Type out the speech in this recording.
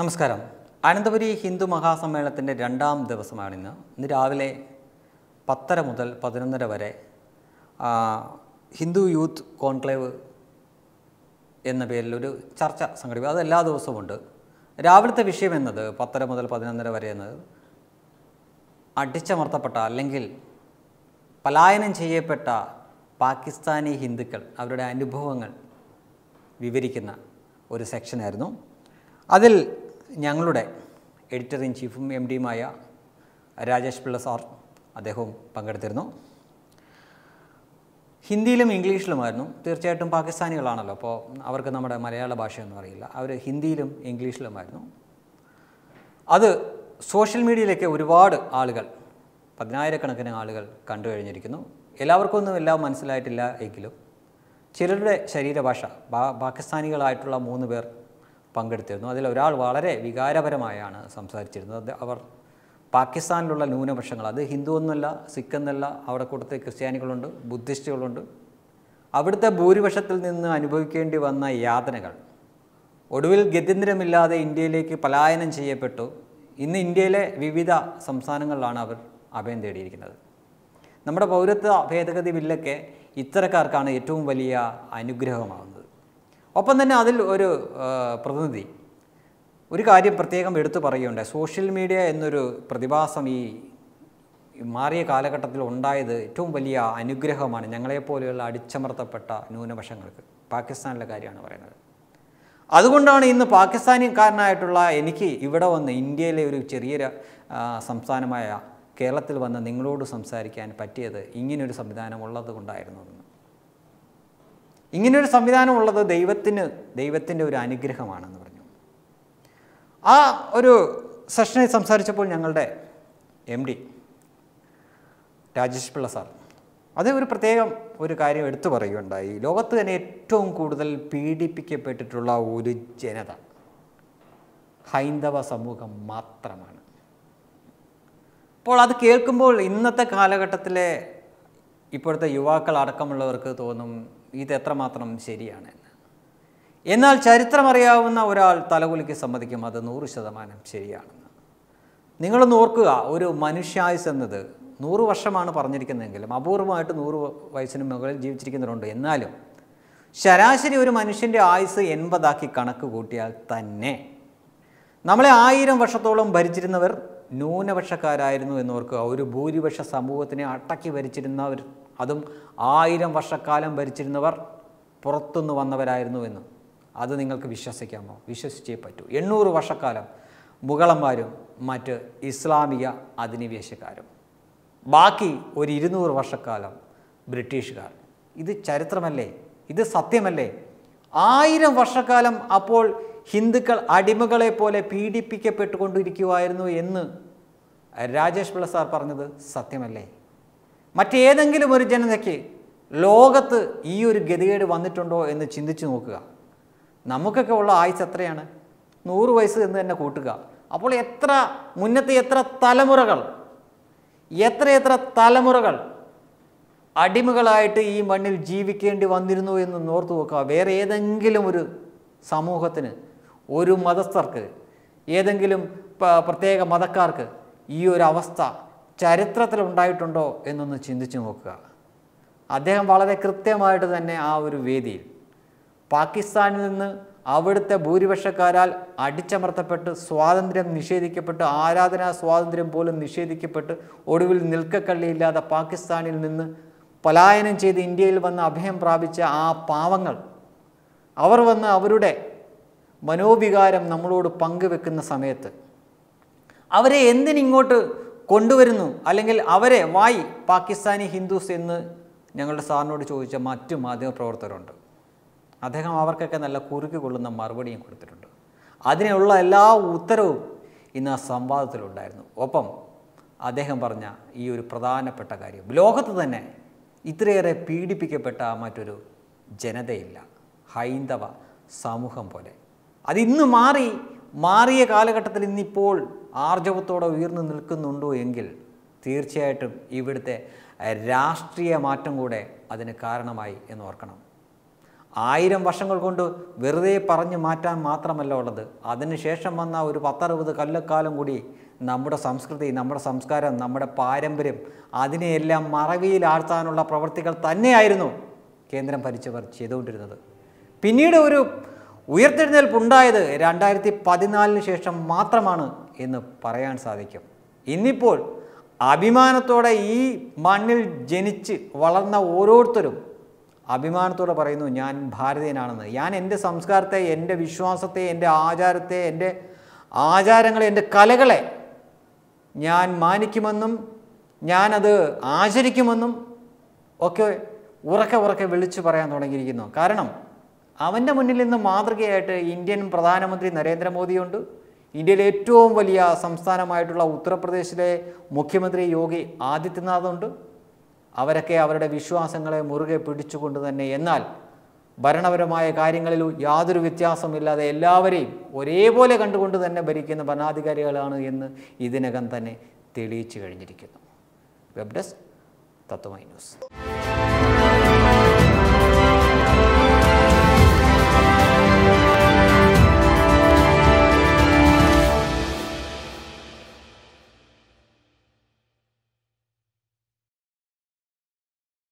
നമസ്കാരം അനന്തപുരി ഹിന്ദു മഹാസമ്മേളനത്തിൻ്റെ രണ്ടാം ദിവസമാണ് ഇന്ന് ഇന്ന് രാവിലെ പത്തര മുതൽ പതിനൊന്നര വരെ ഹിന്ദു യൂത്ത് കോൺക്ലേവ് എന്ന പേരിൽ ഒരു ചർച്ച സംഘടിപ്പിക്കും അത് എല്ലാ ദിവസവും ഉണ്ട് രാവിലത്തെ വിഷയം എന്നത് പത്തര മുതൽ പതിനൊന്നര വരെ എന്നത് അടിച്ചമർത്തപ്പെട്ട അല്ലെങ്കിൽ പലായനം ചെയ്യപ്പെട്ട പാകിസ്ഥാനി ഹിന്ദുക്കൾ അവരുടെ അനുഭവങ്ങൾ വിവരിക്കുന്ന ഒരു സെക്ഷനായിരുന്നു അതിൽ ഞങ്ങളുടെ എഡിറ്റർ ഇൻ ചീഫും എം ഡിയുമായ രാജേഷ് പിള്ള സാർ അദ്ദേഹവും പങ്കെടുത്തിരുന്നു ഹിന്ദിയിലും ഇംഗ്ലീഷിലുമായിരുന്നു തീർച്ചയായിട്ടും പാകിസ്ഥാനികളാണല്ലോ അപ്പോൾ അവർക്ക് നമ്മുടെ മലയാള ഭാഷയൊന്നും അറിയില്ല അവർ ഹിന്ദിയിലും ഇംഗ്ലീഷിലുമായിരുന്നു അത് സോഷ്യൽ മീഡിയയിലേക്ക് ഒരുപാട് ആളുകൾ പതിനായിരക്കണക്കിന് ആളുകൾ കണ്ടു കഴിഞ്ഞിരിക്കുന്നു എല്ലാവർക്കും ഒന്നും എല്ലാം മനസ്സിലായിട്ടില്ല എങ്കിലും ചിലരുടെ ശരീരഭാഷ പാകിസ്ഥാനികളായിട്ടുള്ള മൂന്ന് പേർ പങ്കെടുത്തിരുന്നു അതിൽ ഒരാൾ വളരെ വികാരപരമായാണ് സംസാരിച്ചിരുന്നത് അവർ പാകിസ്ഥാനിലുള്ള ന്യൂനപക്ഷങ്ങൾ അത് ഹിന്ദു എന്നല്ല സിഖ് എന്നല്ല അവിടെ കൂട്ടത്തിൽ ക്രിസ്ത്യാനികളുണ്ട് ബുദ്ധിസ്റ്റുകളുണ്ട് അവിടുത്തെ ഭൂരിപക്ഷത്തിൽ നിന്ന് അനുഭവിക്കേണ്ടി വന്ന യാതനകൾ ഒടുവിൽ ഗതിന്ദ്രമില്ലാതെ ഇന്ത്യയിലേക്ക് പലായനം ചെയ്യപ്പെട്ടു ഇന്ന് ഇന്ത്യയിലെ വിവിധ സംസ്ഥാനങ്ങളിലാണ് അവർ അഭയം തേടിയിരിക്കുന്നത് നമ്മുടെ പൗരത്വ ഭേദഗതി ബില്ലൊക്കെ ഇത്തരക്കാർക്കാണ് ഏറ്റവും വലിയ അനുഗ്രഹമാകുന്നത് ഒപ്പം തന്നെ അതിൽ ഒരു പ്രതിനിധി ഒരു കാര്യം പ്രത്യേകം എടുത്തു പറയുകയുണ്ടായി സോഷ്യൽ മീഡിയ എന്നൊരു പ്രതിഭാസം ഈ മാറിയ കാലഘട്ടത്തിൽ ഉണ്ടായത് ഏറ്റവും വലിയ അനുഗ്രഹമാണ് ഞങ്ങളെപ്പോലെയുള്ള അടിച്ചമർത്തപ്പെട്ട ന്യൂനപക്ഷങ്ങൾക്ക് പാകിസ്ഥാനിലെ കാര്യമാണ് പറയുന്നത് അതുകൊണ്ടാണ് ഇന്ന് പാകിസ്ഥാനിക്കാരനായിട്ടുള്ള എനിക്ക് ഇവിടെ വന്ന് ഇന്ത്യയിലെ ഒരു ചെറിയ സംസ്ഥാനമായ കേരളത്തിൽ വന്ന് നിങ്ങളോട് സംസാരിക്കാൻ പറ്റിയത് ഇങ്ങനെയൊരു സംവിധാനം ഉള്ളത് കൊണ്ടായിരുന്നു ഇങ്ങനൊരു സംവിധാനമുള്ളത് ദൈവത്തിന് ദൈവത്തിൻ്റെ ഒരു അനുഗ്രഹമാണെന്ന് പറഞ്ഞു ആ ഒരു സെഷനിൽ സംസാരിച്ചപ്പോൾ ഞങ്ങളുടെ M D Rajesh Pillai sir അത് ഒരു പ്രത്യേകം ഒരു കാര്യം എടുത്തു പറയുകയുണ്ടായി ലോകത്ത് തന്നെ ഏറ്റവും കൂടുതൽ പീഡിപ്പിക്കപ്പെട്ടിട്ടുള്ള ഒരു ജനത ഹൈന്ദവ സമൂഹം മാത്രമാണ് അപ്പോൾ അത് കേൾക്കുമ്പോൾ ഇന്നത്തെ കാലഘട്ടത്തിലെ ഇപ്പോഴത്തെ യുവാക്കൾ അടക്കമുള്ളവർക്ക് തോന്നും ഇത് എത്രമാത്രം ശരിയാണ് എന്നാൽ ചരിത്രമറിയാവുന്ന ഒരാൾ തലകുലിക്ക് സമ്മതിക്കും അത് നൂറ് ശതമാനം ശരിയാണെന്ന് നിങ്ങളൊന്ന് ഓർക്കുക ഒരു മനുഷ്യായുസ് എന്നത് നൂറ് വർഷമാണ് പറഞ്ഞിരിക്കുന്നതെങ്കിലും അപൂർവമായിട്ട് നൂറ് വയസ്സിന് മുകളിൽ ജീവിച്ചിരിക്കുന്നവരുണ്ട് എന്നാലും ശരാശരി ഒരു മനുഷ്യൻ്റെ ആയുസ് എൺപതാക്കി കണക്ക് കൂട്ടിയാൽ തന്നെ നമ്മളെ ആയിരം വർഷത്തോളം ഭരിച്ചിരുന്നവർ ന്യൂനപക്ഷക്കാരായിരുന്നു എന്നോർക്കുക ഒരു ഭൂരിപക്ഷ സമൂഹത്തിനെ അടക്കി ഭരിച്ചിരുന്നവർ അതും ആയിരം വർഷക്കാലം ഭരിച്ചിരുന്നവർ പുറത്തുനിന്ന് വന്നവരായിരുന്നു എന്ന് അത് നിങ്ങൾക്ക് വിശ്വസിക്കാമോ വിശ്വസിച്ചേ പറ്റൂ എണ്ണൂറ് വർഷക്കാലം മുഗളന്മാരും മറ്റ് ഇസ്ലാമിക അധിനിവേശക്കാരും ബാക്കി ഒരു ഇരുന്നൂറ് വർഷക്കാലം ബ്രിട്ടീഷുകാർ ഇത് ചരിത്രമല്ലേ ഇത് സത്യമല്ലേ ആയിരം വർഷക്കാലം അപ്പോൾ ഹിന്ദുക്കൾ അടിമകളെ പോലെ പീഡിപ്പിക്കപ്പെട്ടുകൊണ്ടിരിക്കുമായിരുന്നു എന്ന് രാജേഷ് പിള്ള സാർ പറഞ്ഞത് സത്യമല്ലേ മറ്റേതെങ്കിലും ഒരു ജനതയ്ക്ക് ലോകത്ത് ഈ ഒരു ഗതികേട് വന്നിട്ടുണ്ടോ എന്ന് ചിന്തിച്ചു നോക്കുക നമുക്കൊക്കെ ഉള്ള ആയുസ് എത്രയാണ് നൂറ് വയസ്സ് എന്ന് തന്നെ കൂട്ടുക അപ്പോൾ എത്ര മുന്നത്തെ എത്ര തലമുറകൾ എത്രയെത്ര തലമുറകൾ അടിമകളായിട്ട് ഈ മണ്ണിൽ ജീവിക്കേണ്ടി വന്നിരുന്നു എന്ന് നോർത്തു നോക്കുക വേറെ ഏതെങ്കിലും ഒരു സമൂഹത്തിന് ഒരു മതസ്ഥർക്ക് ഏതെങ്കിലും പ്രത്യേക മതക്കാർക്ക് ഈ ഒരു അവസ്ഥ ചരിത്രത്തിൽ ഉണ്ടായിട്ടുണ്ടോ എന്നൊന്ന് ചിന്തിച്ചു നോക്കുക അദ്ദേഹം വളരെ കൃത്യമായിട്ട് തന്നെ ആ ഒരു വേദിയിൽ പാകിസ്ഥാനിൽ നിന്ന് അവിടുത്തെ ഭൂരിപക്ഷക്കാരാൽ അടിച്ചമർത്തപ്പെട്ട് സ്വാതന്ത്ര്യം നിഷേധിക്കപ്പെട്ട് ആരാധനാ സ്വാതന്ത്ര്യം പോലും നിഷേധിക്കപ്പെട്ട് ഒടുവിൽ നിൽക്കക്കള്ളിയില്ലാതെ പാകിസ്ഥാനിൽ നിന്ന് പലായനം ചെയ്ത് ഇന്ത്യയിൽ വന്ന് അഭയം പ്രാപിച്ച ആ പാവങ്ങൾ അവർ വന്ന് അവരുടെ മനോവികാരം നമ്മളോട് പങ്കുവെക്കുന്ന സമയത്ത് അവരെ എന്തിനിങ്ങോട്ട് കൊണ്ടുവരുന്നു അല്ലെങ്കിൽ അവരെ വായി പാകിസ്ഥാനി ഹിന്ദുസ് എന്ന് ഞങ്ങളുടെ സാറിനോട് ചോദിച്ച മറ്റു മാധ്യമപ്രവർത്തകരുണ്ട് അദ്ദേഹം അവർക്കൊക്കെ നല്ല കുറുക്കി കൊള്ളുന്ന മറുപടിയും കൊടുത്തിട്ടുണ്ട് അതിനുള്ള എല്ലാ ഉത്തരവും ഇന്ന് ആ സംവാദത്തിലുണ്ടായിരുന്നു ഒപ്പം അദ്ദേഹം പറഞ്ഞ ഈ ഒരു പ്രധാനപ്പെട്ട കാര്യം ലോകത്ത് തന്നെ ഇത്രയേറെ പീഡിപ്പിക്കപ്പെട്ട മറ്റൊരു ജനതയില്ല ഹൈന്ദവ സമൂഹം പോലെ അതിന്ന് മാറി മാറിയ കാലഘട്ടത്തിൽ ഇന്നിപ്പോൾ ആർജവത്തോടെ ഉയർന്നു നിൽക്കുന്നുണ്ടോ എങ്കിൽ തീർച്ചയായിട്ടും ഇവിടുത്തെ രാഷ്ട്രീയ മാറ്റം കൂടെ അതിന് കാരണമായി എന്ന് ഓർക്കണം ആയിരം വർഷങ്ങൾ കൊണ്ട് വെറുതെ പറഞ്ഞു മാറ്റാൻ മാത്രമല്ല ഉള്ളത് അതിനുശേഷം വന്ന ഒരു പത്തറുപത് കല്ലക്കാലം കൂടി നമ്മുടെ സംസ്കൃതി നമ്മുടെ സംസ്കാരം നമ്മുടെ പാരമ്പര്യം അതിനെയെല്ലാം മറവിയിലാഴ്ത്താനുള്ള പ്രവൃത്തികൾ തന്നെയായിരുന്നു കേന്ദ്രം ഭരിച്ചവർ ചെയ്തുകൊണ്ടിരുന്നത് പിന്നീട് ഒരു ഉണ്ടായത് രണ്ടായിരത്തി പതിനാലിന് ശേഷം മാത്രമാണ് എന്ന് പറയാൻ സാധിക്കും ഇന്നിപ്പോൾ അഭിമാനത്തോടെ ഈ മണ്ണിൽ ജനിച്ച് വളർന്ന ഓരോരുത്തരും അഭിമാനത്തോടെ പറയുന്നു ഞാൻ ഭാരതീയനാണെന്ന് ഞാൻ എൻ്റെ സംസ്കാരത്തെ എൻ്റെ വിശ്വാസത്തെ എൻ്റെ ആചാരത്തെ എൻ്റെ ആചാരങ്ങളെ എൻ്റെ കലകളെ ഞാൻ മാനിക്കുമെന്നും ഞാനത് ആചരിക്കുമെന്നും ഒക്കെ ഉറക്കെ ഉറക്കെ വിളിച്ചു പറയാൻ തുടങ്ങിയിരിക്കുന്നു കാരണം അവൻ്റെ മുന്നിൽ നിന്ന് മാതൃകയായിട്ട് ഇന്ത്യൻ പ്രധാനമന്ത്രി നരേന്ദ്രമോദിയുണ്ട് ഇന്ത്യയിലെ ഏറ്റവും വലിയ സംസ്ഥാനമായിട്ടുള്ള ഉത്തർപ്രദേശിലെ മുഖ്യമന്ത്രി യോഗി ആദിത്യനാഥുണ്ട് അവരൊക്കെ അവരുടെ വിശ്വാസങ്ങളെ മുറുകെ പിടിച്ചുകൊണ്ട് തന്നെ എന്നാൽ ഭരണപരമായ കാര്യങ്ങളിൽ യാതൊരു വ്യത്യാസമില്ലാതെ എല്ലാവരെയും ഒരേപോലെ കണ്ടുകൊണ്ട് തന്നെ ഭരിക്കുന്ന ഭരണാധികാരികളാണ് എന്ന് ഇതിനകം തന്നെ തെളിയിച്ചു കഴിഞ്ഞിരിക്കുന്നു വെബ് ഡെസ്ക് തത്വമൈ ന്യൂസ്